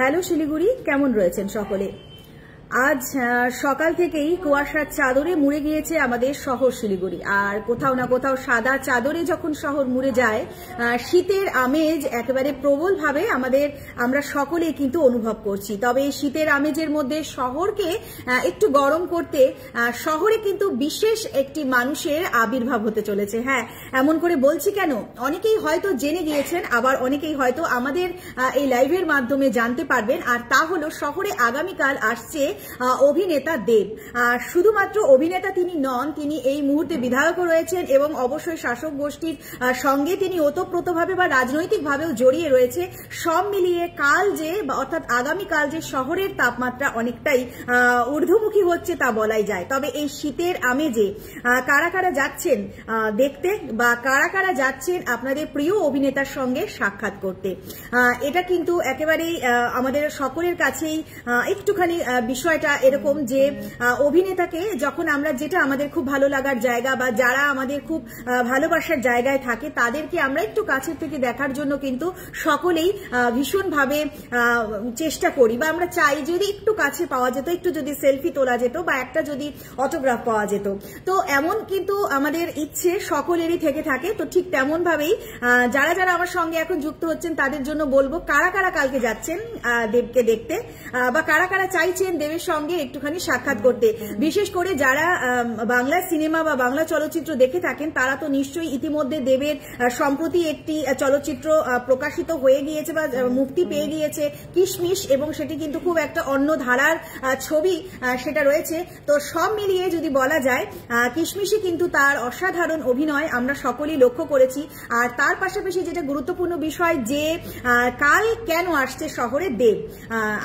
hello Siliguri কেমন রয়েছেন সকলে আজ সকাল থেকেই কুয়াশার চাদরে মুড়ে গিয়েছে আমাদের শহর শিলিগুড়ি আর কোথাও না কোথাও সাদা চাদরে যখন শহর মুড়ে যায় শীতের আমেজ একেবারে প্রবলভাবে আমাদের আমরা সকলেই কিন্তু অনুভব করছি তবে এই শীতের আমেজের মধ্যে শহরকে একটু গরম করতে শহরে কিন্তু বিশেষ একটি মানুষের আবির্ভাব হতে চলেছে হ্যাঁ এমন করে বলছি কেন অনেকেই হয়তো জেনে গিয়েছেন আবার অনেকেই হয়তো আমাদের এই লাইভের মাধ্যমে জানতে পারবেন আর তা হল শহরে আগামীকাল আসছে অভিনেতা দেব শুধুমাত্র অভিনেতা তিনি নন তিনি এই মুহূর্তে বিধায়কও রয়েছেন এবং অবশ্যই শাসক গোষ্ঠীর সঙ্গে তিনি ওতপ্রোতভাবে বা রাজনৈতিকভাবেও জড়িয়ে রয়েছে সব মিলিয়ে কাল যে অর্থাৎ আগামী কাল যে শহরের তাপমাত্রা অনেকটাই ঊর্ধ্বমুখী হচ্ছে তা বলাই যায় তবে এই শীতের আমেজে কারা কারা যাচ্ছেন দেখতে বা কারা কারা যাচ্ছেন আপনাদের প্রিয় অভিনেতার সঙ্গে সাক্ষাৎ করতে এটা কিন্তু একেবারেই আমাদের সকলের কাছেই একটুখানি বিষয় বিষয়টা এরকম যে অভিনেতাকে যখন আমরা যেটা আমাদের খুব ভালো লাগার জায়গা বা যারা আমাদের খুব ভালোবাসার জায়গায় থাকে তাদেরকে আমরা একটু কাছের থেকে দেখার জন্য কিন্তু সকলেই ভীষণভাবে চেষ্টা করি বা আমরা চাই যদি একটু কাছে পাওয়া যেত একটু যদি সেলফি তোলা যেত বা একটা যদি অটোগ্রাফ পাওয়া যেত তো এমন কিন্তু আমাদের ইচ্ছে সকলেরই থেকে থাকে তো ঠিক তেমন ভাবেই যারা যারা আমার সঙ্গে এখন যুক্ত হচ্ছেন তাদের জন্য বলবো কারা কারা কালকে যাচ্ছেন দেবকে দেখতে বা কারা কারা চাইছেন দেবের তাদের সঙ্গে একটুখানি সাক্ষাৎ করতে বিশেষ করে যারা বাংলা সিনেমা বা বাংলা চলচ্চিত্র দেখে থাকেন তারা তো নিশ্চয়ই ইতিমধ্যে দেবের সম্প্রতি একটি চলচ্চিত্র প্রকাশিত হয়ে গিয়েছে বা মুক্তি পেয়ে গিয়েছে কিশমিশ এবং সেটি কিন্তু খুব একটা অন্য ধারার ছবি সেটা রয়েছে তো সব মিলিয়ে যদি বলা যায় কিশমিশি কিন্তু তার অসাধারণ অভিনয় আমরা সকলেই লক্ষ্য করেছি আর তার পাশাপাশি যেটা গুরুত্বপূর্ণ বিষয় যে কাল কেন আসছে শহরে দেব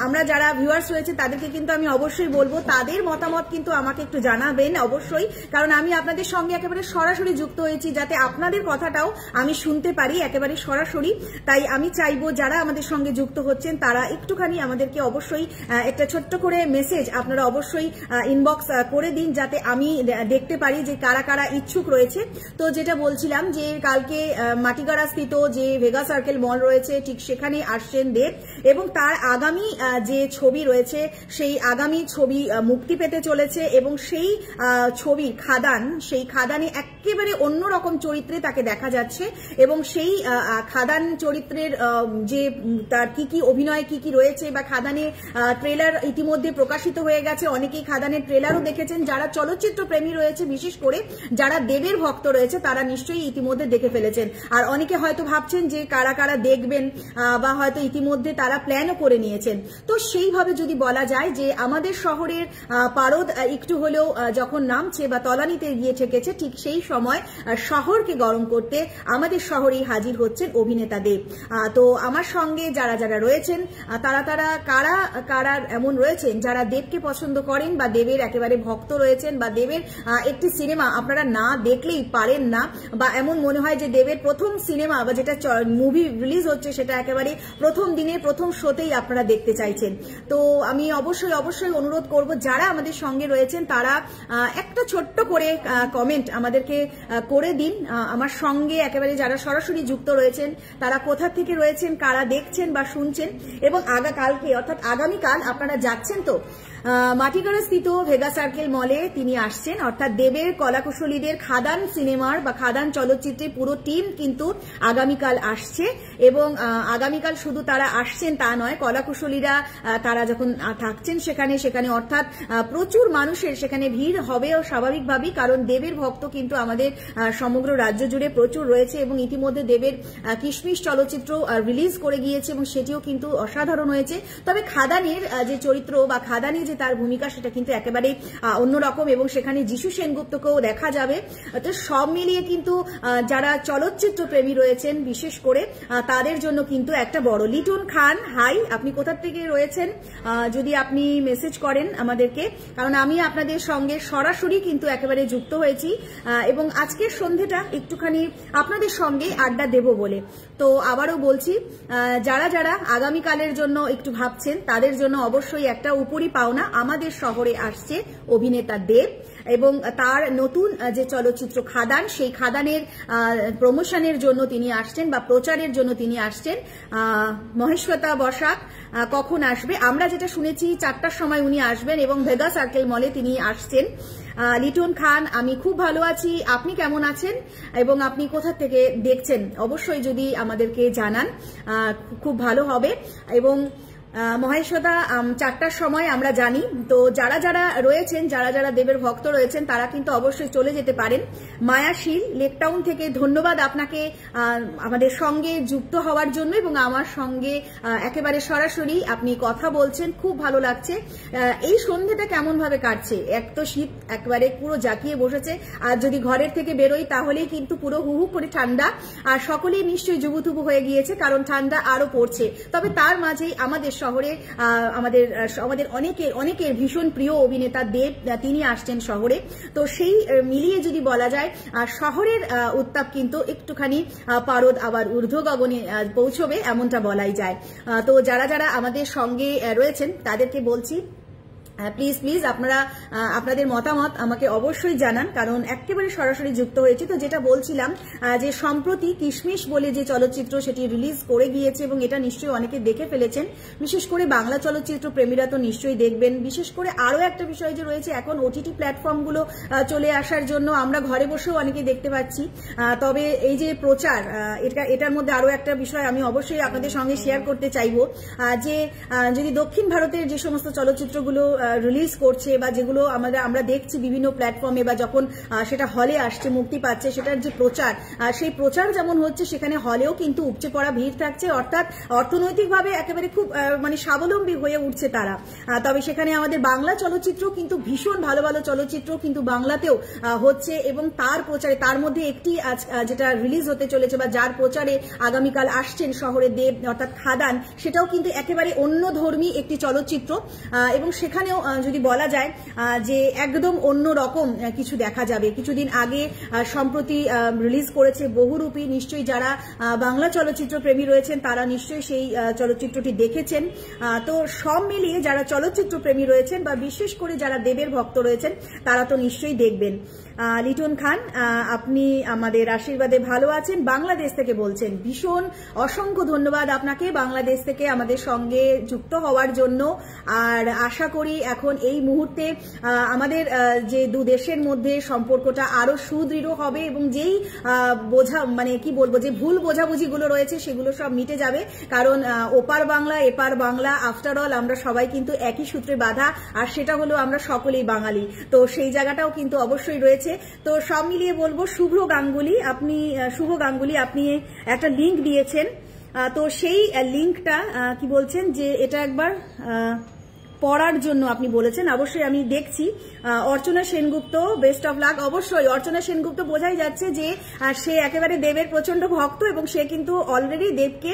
আমরা যারা ভিউয়ার্স রয়েছে তাদেরকে কিন্তু আমি আমি অবশ্যই বলবো তাদের মতামত কিন্তু আমাকে একটু জানাবেন অবশ্যই কারণ আমি আপনাদের সঙ্গে একেবারে সরাসরি যুক্ত হয়েছি যাতে আপনাদের কথাটাও আমি শুনতে পারি একেবারে সরাসরি তাই আমি চাইবো যারা আমাদের সঙ্গে যুক্ত হচ্ছেন তারা একটুখানি আমাদেরকে অবশ্যই একটা ছোট্ট করে মেসেজ আপনারা অবশ্যই ইনবক্স করে দিন যাতে আমি দেখতে পারি যে কারা কারা ইচ্ছুক রয়েছে তো যেটা বলছিলাম যে কালকে মাটিগাড়া স্থিত যে ভেগা সার্কেল মল রয়েছে ঠিক সেখানে আসছেন দেব এবং তার আগামী যে ছবি রয়েছে সেই আগামী ছবি মুক্তি পেতে চলেছে এবং সেই ছবি খাদান সেই খাদানে একেবারে অন্যরকম চরিত্রে তাকে দেখা যাচ্ছে এবং সেই খাদান চরিত্রের যে তার কি কি অভিনয় কি কি রয়েছে বা খাদানে ট্রেলার ইতিমধ্যে প্রকাশিত হয়ে গেছে অনেকেই খাদানের ট্রেলারও দেখেছেন যারা চলচ্চিত্র প্রেমী রয়েছে বিশেষ করে যারা দেবের ভক্ত রয়েছে তারা নিশ্চয়ই ইতিমধ্যে দেখে ফেলেছেন আর অনেকে হয়তো ভাবছেন যে কারা কারা দেখবেন বা হয়তো ইতিমধ্যে তারা প্ল্যানও করে নিয়েছেন তো সেইভাবে যদি বলা যায় যে আমাদের শহরের পারদ একটু হলেও যখন নামছে বা তলানিতে গিয়ে ঠেকেছে ঠিক সেই সময় শহরকে গরম করতে আমাদের শহরেই হাজির হচ্ছেন অভিনেতাদের তো আমার সঙ্গে যারা যারা রয়েছেন তারা তারা কারা কারা এমন রয়েছেন যারা দেবকে পছন্দ করেন বা দেবের একেবারে ভক্ত রয়েছেন বা দেবের একটি সিনেমা আপনারা না দেখলেই পারেন না বা এমন মনে হয় যে দেবের প্রথম সিনেমা বা যেটা মুভি রিলিজ হচ্ছে সেটা একেবারে প্রথম দিনে প্রথম শোতেই আপনারা দেখতে চাইছেন তো আমি অবশ্যই অবশ্যই অনুরোধ করব যারা আমাদের সঙ্গে রয়েছেন তারা একটা ছোট্ট করে কমেন্ট আমাদেরকে করে দিন আমার সঙ্গে একেবারে যারা সরাসরি যুক্ত রয়েছেন তারা কোথা থেকে রয়েছেন কারা দেখছেন বা শুনছেন এবং আগা কালকে অর্থাৎ আগামীকাল আপনারা যাচ্ছেন তো মাটিগড়া স্থিত ভেগা সার্কেল মলে তিনি আসছেন অর্থাৎ দেবের কলাকুশলীদের খাদান সিনেমার বা খাদান চলচ্চিত্রের পুরো টিম কিন্তু আগামীকাল আসছে এবং আগামীকাল শুধু তারা আসছেন তা নয় কলাকুশলীরা তারা যখন থাকছেন সেখানে সেখানে অর্থাৎ প্রচুর মানুষের সেখানে ভিড় হবেও স্বাভাবিকভাবেই কারণ দেবের ভক্ত কিন্তু আমাদের সমগ্র রাজ্য জুড়ে প্রচুর রয়েছে এবং ইতিমধ্যে দেবের কিশমিশ চলচ্চিত্র রিলিজ করে গিয়েছে এবং সেটিও কিন্তু অসাধারণ হয়েছে তবে খাদানের যে চরিত্র বা খাদানি যে তার ভূমিকা সেটা কিন্তু একেবারে অন্যরকম এবং সেখানে যিশু সেনগুপ্তকেও দেখা যাবে তো সব মিলিয়ে কিন্তু যারা চলচ্চিত্র প্রেমী রয়েছেন বিশেষ করে তাদের জন্য কিন্তু একটা বড় লিটন খান হাই আপনি কোথার থেকে রয়েছেন যদি আপনি মেসেজ করেন আমাদেরকে কারণ আমি আপনাদের সঙ্গে সরাসরি কিন্তু একেবারে যুক্ত হয়েছি এবং আজকের সন্ধেটা একটুখানি আপনাদের সঙ্গে আড্ডা দেব বলে তো আবারও বলছি যারা যারা আগামীকালের জন্য একটু ভাবছেন তাদের জন্য অবশ্যই একটা উপরি পাওনা আমাদের শহরে আসছে অভিনেতা দেব এবং তার নতুন যে চলচ্চিত্র খাদান সেই খাদানের প্রমোশনের জন্য তিনি আসছেন বা প্রচারের জন্য তিনি আসছেন মহেশ্বতা বসাক কখন আসবে আমরা যেটা শুনেছি চারটার সময় উনি আসবেন এবং ভেগা সার্কেল মলে তিনি আসছেন লিটন খান আমি খুব ভালো আছি আপনি কেমন আছেন এবং আপনি কোথা থেকে দেখছেন অবশ্যই যদি আমাদেরকে জানান খুব ভালো হবে এবং মহেশ্বদা চারটার সময় আমরা জানি তো যারা যারা রয়েছেন যারা যারা দেবের ভক্ত রয়েছেন তারা কিন্তু অবশ্যই চলে যেতে পারেন মায়াশীল লেকটাউন থেকে ধন্যবাদ আপনাকে আমাদের সঙ্গে যুক্ত হওয়ার জন্য এবং আমার সঙ্গে একেবারে সরাসরি আপনি কথা বলছেন খুব ভালো লাগছে এই সন্ধ্যেটা ভাবে কাটছে এক তো শীত একবারে পুরো জাকিয়ে বসেছে আর যদি ঘরের থেকে বেরোই তাহলেই কিন্তু পুরো হুহু করে ঠান্ডা আর সকলেই নিশ্চয়ই জুবুথুবু হয়ে গিয়েছে কারণ ঠান্ডা আরও পড়ছে তবে তার মাঝেই আমাদের শহরে আমাদের আমাদের অনেকের অনেকের ভীষণ প্রিয় অভিনেতা দেব তিনি আসছেন শহরে তো সেই মিলিয়ে যদি বলা যায় শহরের উত্তাপ কিন্তু একটুখানি পারদ আবার ঊর্ধ্ব গগনে পৌঁছবে এমনটা বলাই যায় তো যারা যারা আমাদের সঙ্গে রয়েছেন তাদেরকে বলছি প্লিজ হ্যাঁ, প্লিজ আপনারা আপনাদের মতামত আমাকে অবশ্যই জানান কারণ একেবারে সরাসরি যুক্ত হয়েছে তো যেটা বলছিলাম যে সম্প্রতি কিশমিশ বলে যে চলচ্চিত্র সেটি রিলিজ করে গিয়েছে এবং এটা নিশ্চয়ই অনেকে দেখে ফেলেছেন বিশেষ করে বাংলা চলচ্চিত্র প্রেমীরা তো নিশ্চয়ই দেখবেন বিশেষ করে আরও একটা বিষয় যে রয়েছে এখন ওটিটি প্ল্যাটফর্মগুলো চলে আসার জন্য আমরা ঘরে বসেও অনেকে দেখতে পাচ্ছি তবে এই যে প্রচার এটা এটার মধ্যে আরও একটা বিষয় আমি অবশ্যই আপনাদের সঙ্গে শেয়ার করতে চাইব যে যদি দক্ষিণ ভারতের যে সমস্ত চলচ্চিত্রগুলো রিলিজ করছে বা যেগুলো আমাদের আমরা দেখছি বিভিন্ন প্ল্যাটফর্মে বা যখন সেটা হলে আসছে মুক্তি পাচ্ছে সেটার যে প্রচার সেই প্রচার যেমন হচ্ছে সেখানে হলেও কিন্তু উপচে পড়া ভিড় থাকছে অর্থাৎ অর্থনৈতিকভাবে একেবারে খুব মানে স্বাবলম্বী হয়ে উঠছে তারা তবে সেখানে আমাদের বাংলা চলচ্চিত্র কিন্তু ভীষণ ভালো ভালো চলচ্চিত্র কিন্তু বাংলাতেও হচ্ছে এবং তার প্রচারে তার মধ্যে একটি যেটা রিলিজ হতে চলেছে বা যার প্রচারে আগামীকাল আসছেন শহরে দেব অর্থাৎ খাদান সেটাও কিন্তু একেবারে অন্য ধর্মী একটি চলচ্চিত্র এবং সেখানে নিয়েও যদি বলা যায় যে একদম অন্য রকম কিছু দেখা যাবে কিছুদিন আগে সম্প্রতি রিলিজ করেছে বহুরূপী নিশ্চয়ই যারা বাংলা চলচ্চিত্র প্রেমী রয়েছেন তারা নিশ্চয়ই সেই চলচ্চিত্রটি দেখেছেন তো সব মিলিয়ে যারা চলচ্চিত্র প্রেমী রয়েছেন বা বিশেষ করে যারা দেবের ভক্ত রয়েছেন তারা তো নিশ্চয়ই দেখবেন লিটন খান আপনি আমাদের আশীর্বাদে ভালো আছেন বাংলাদেশ থেকে বলছেন ভীষণ অসংখ্য ধন্যবাদ আপনাকে বাংলাদেশ থেকে আমাদের সঙ্গে যুক্ত হওয়ার জন্য আর আশা করি এখন এই মুহূর্তে আমাদের যে দু দেশের মধ্যে সম্পর্কটা আরো সুদৃঢ় হবে এবং যেই বোঝা মানে কি বলবো যে ভুল বোঝাবুঝিগুলো রয়েছে সেগুলো সব মিটে যাবে কারণ ওপার বাংলা এপার বাংলা আফটার অল আমরা সবাই কিন্তু একই সূত্রে বাধা আর সেটা হলো আমরা সকলেই বাঙালি তো সেই জায়গাটাও কিন্তু অবশ্যই রয়েছে রয়েছে তো সব মিলিয়ে বলবো শুভ্র গাঙ্গুলি আপনি শুভ গাঙ্গুলি আপনি একটা লিঙ্ক দিয়েছেন তো সেই লিঙ্কটা কি বলছেন যে এটা একবার পড়ার জন্য আপনি বলেছেন অবশ্যই আমি দেখছি Archana Sengupta best of luck অবশ্যই অর্চনা সেনগুপ্ত বোঝাই যাচ্ছে যে সে একেবারে দেবের প্রচন্ড ভক্ত এবং সে কিন্তু অলরেডি দেবকে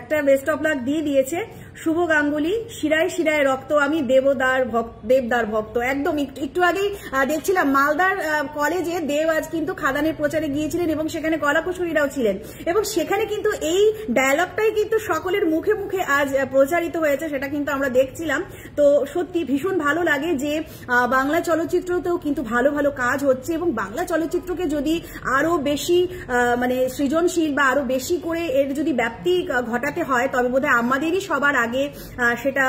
একটা বেস্ট অফ লাক দিয়ে দিয়েছে শুভ গাঙ্গুলি শিরায় শিরায় রক্ত আমি দেবদার ভক্ত দেবদার ভক্ত একদম একটু আগেই দেখছিলাম মালদার কলেজে দেব আজ কিন্তু খাদানের প্রচারে গিয়েছিলেন এবং সেখানে কলাকুশলীরাও ছিলেন এবং সেখানে কিন্তু এই ডায়লগটাই কিন্তু সকলের মুখে মুখে আজ প্রচারিত হয়েছে সেটা কিন্তু আমরা দেখছিলাম তো সত্যি ভীষণ ভালো লাগে যে বাংলা চলচ্চিত্রতেও কিন্তু ভালো ভালো কাজ হচ্ছে এবং বাংলা চলচ্চিত্রকে যদি আরো বেশি মানে সৃজনশীল বা আরো বেশি করে এর যদি ব্যাপ্তি ঘটাতে হয় তবে বোধহয় আমাদেরই সবার আগে সেটা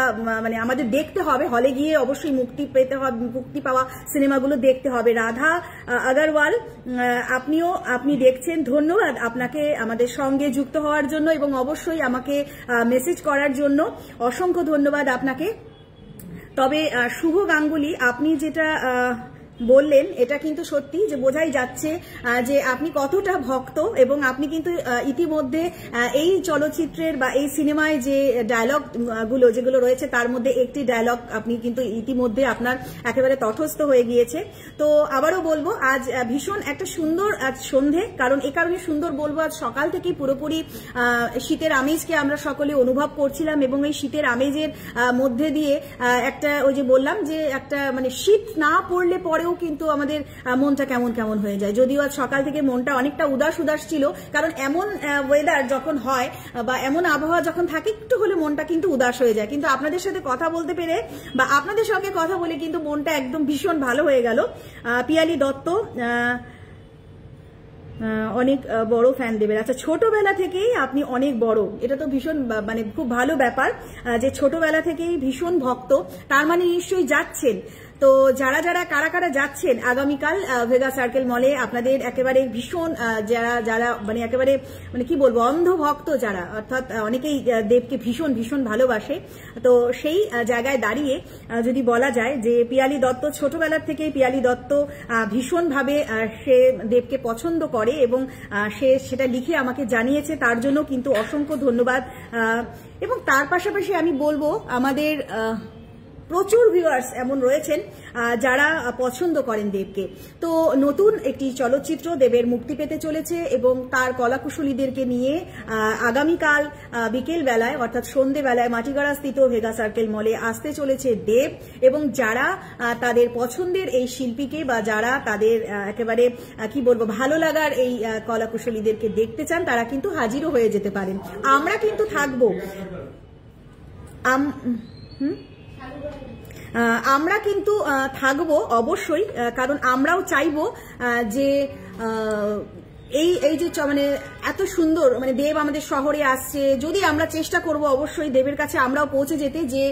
মানে আমাদের দেখতে হবে হলে গিয়ে অবশ্যই মুক্তি পেতে হবে মুক্তি পাওয়া সিনেমাগুলো দেখতে হবে রাধা আগারওয়াল আপনিও আপনি দেখছেন ধন্যবাদ আপনাকে আমাদের সঙ্গে যুক্ত হওয়ার জন্য এবং অবশ্যই আমাকে মেসেজ করার জন্য অসংখ্য ধন্যবাদ আপনাকে তবে শুভ গাঙ্গুলি আপনি যেটা বললেন এটা কিন্তু সত্যি যে বোঝাই যাচ্ছে যে আপনি কতটা ভক্ত এবং আপনি কিন্তু ইতিমধ্যে এই চলচ্চিত্রের বা এই সিনেমায় যে ডায়লগ গুলো যেগুলো রয়েছে তার মধ্যে একটি ডায়লগ আপনি কিন্তু ইতিমধ্যে আপনার একেবারে তটস্থ হয়ে গিয়েছে তো আবারও বলবো আজ ভীষণ একটা সুন্দর আজ সন্ধে কারণ এ কারণে সুন্দর বলবো আজ সকাল থেকেই পুরোপুরি শীতের আমেজকে আমরা সকলে অনুভব করছিলাম এবং এই শীতের আমেজের মধ্যে দিয়ে একটা ওই যে বললাম যে একটা মানে শীত না পড়লে পরেও পরেও কিন্তু আমাদের মনটা কেমন কেমন হয়ে যায় যদিও আজ সকাল থেকে মনটা অনেকটা উদাস উদাস ছিল কারণ এমন ওয়েদার যখন হয় বা এমন আবহাওয়া যখন থাকে একটু হলে মনটা কিন্তু উদাস হয়ে যায় কিন্তু আপনাদের সাথে কথা বলতে পেরে বা আপনাদের সঙ্গে কথা বলে কিন্তু মনটা একদম ভীষণ ভালো হয়ে গেল পিয়ালি দত্ত অনেক বড় ফ্যান দেবেন আচ্ছা ছোটবেলা থেকেই আপনি অনেক বড় এটা তো ভীষণ মানে খুব ভালো ব্যাপার যে ছোটবেলা থেকেই ভীষণ ভক্ত তার মানে নিশ্চয়ই যাচ্ছেন তো যারা যারা কারা কারা যাচ্ছেন আগামীকাল ভেগা সার্কেল মলে আপনাদের একেবারে ভীষণ যারা যারা মানে একেবারে মানে কি বলবো অন্ধভক্ত যারা অর্থাৎ অনেকেই দেবকে ভীষণ ভীষণ ভালোবাসে তো সেই জায়গায় দাঁড়িয়ে যদি বলা যায় যে পিয়ালি দত্ত ছোটবেলার থেকে পিয়ালি দত্ত ভীষণভাবে সে দেবকে পছন্দ করে এবং সে সেটা লিখে আমাকে জানিয়েছে তার জন্য কিন্তু অসংখ্য ধন্যবাদ এবং তার পাশাপাশি আমি বলবো আমাদের প্রচুর ভিউয়ার্স এমন রয়েছেন যারা পছন্দ করেন দেবকে তো নতুন একটি চলচ্চিত্র দেবের মুক্তি পেতে চলেছে এবং তার কলাকুশলীদেরকে নিয়ে আগামীকাল বিকেল বেলায় অর্থাৎ সন্ধেবেলায় মাটিগড়া স্থিত ভেগা সার্কেল মলে আসতে চলেছে দেব এবং যারা তাদের পছন্দের এই শিল্পীকে বা যারা তাদের একেবারে কি বলবো ভালো লাগার এই কলাকুশলীদেরকে দেখতে চান তারা কিন্তু হাজিরও হয়ে যেতে পারেন আমরা কিন্তু থাকবো আম হুম আমরা কিন্তু থাকবো অবশ্যই কারণ আমরাও চাইব যে এই এই যে মানে এত সুন্দর মানে দেব আমাদের শহরে আসছে যদি আমরা চেষ্টা করব অবশ্যই দেবের কাছে আমরাও পৌঁছে যেতে যে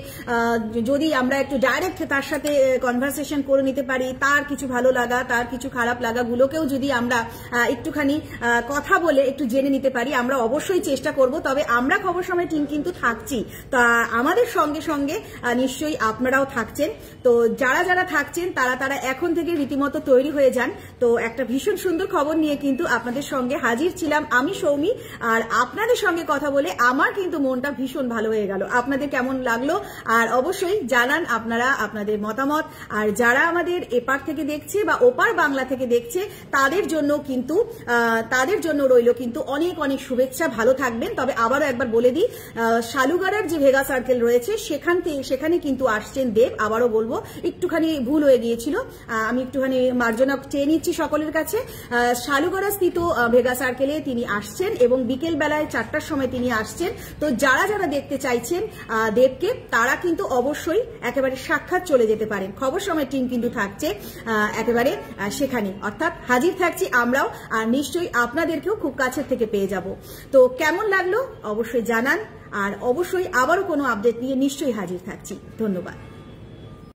যদি আমরা একটু ডাইরেক্ট তার সাথে কনভারসেশন করে নিতে পারি তার কিছু ভালো লাগা তার কিছু খারাপ লাগাগুলোকেও যদি আমরা একটুখানি কথা বলে একটু জেনে নিতে পারি আমরা অবশ্যই চেষ্টা করব তবে আমরা খবর সময় টিম কিন্তু থাকছি তা আমাদের সঙ্গে সঙ্গে নিশ্চয়ই আপনারাও থাকছেন তো যারা যারা থাকছেন তারা তারা এখন থেকে রীতিমতো তৈরি হয়ে যান তো একটা ভীষণ সুন্দর খবর নিয়ে কিন্তু আপনাদের সঙ্গে হাজির ছিলাম আমি সৌমি আর আপনাদের সঙ্গে কথা বলে আমার কিন্তু মনটা ভীষণ ভালো হয়ে গেল আপনাদের কেমন লাগলো আর অবশ্যই জানান আপনারা আপনাদের মতামত আর যারা আমাদের এপার থেকে দেখছে বা ওপার বাংলা থেকে দেখছে তাদের জন্য কিন্তু তাদের জন্য রইল কিন্তু অনেক অনেক শুভেচ্ছা ভালো থাকবেন তবে আবারও একবার বলে দিই শালুগাড়ার যে ভেগা সার্কেল রয়েছে সেখান থেকে সেখানে কিন্তু আসছেন দেব আবারও বলবো একটুখানি ভুল হয়ে গিয়েছিল আমি একটুখানি মার্জনা চেয়ে নিচ্ছি সকলের কাছে শালুগড়া স্থিত কিন্তু ভেগা সার্কেলে তিনি আসছেন এবং বিকেল বেলায় চারটার সময় তিনি আসছেন তো যারা যারা দেখতে চাইছেন দেবকে তারা কিন্তু অবশ্যই একেবারে সাক্ষাৎ চলে যেতে পারেন খবর সময় টিম কিন্তু থাকছে একেবারে সেখানে অর্থাৎ হাজির থাকছি আমরাও আর নিশ্চয়ই আপনাদেরকেও খুব কাছের থেকে পেয়ে যাব তো কেমন লাগলো অবশ্যই জানান আর অবশ্যই আবারও কোনো আপডেট নিয়ে নিশ্চয়ই হাজির থাকছি ধন্যবাদ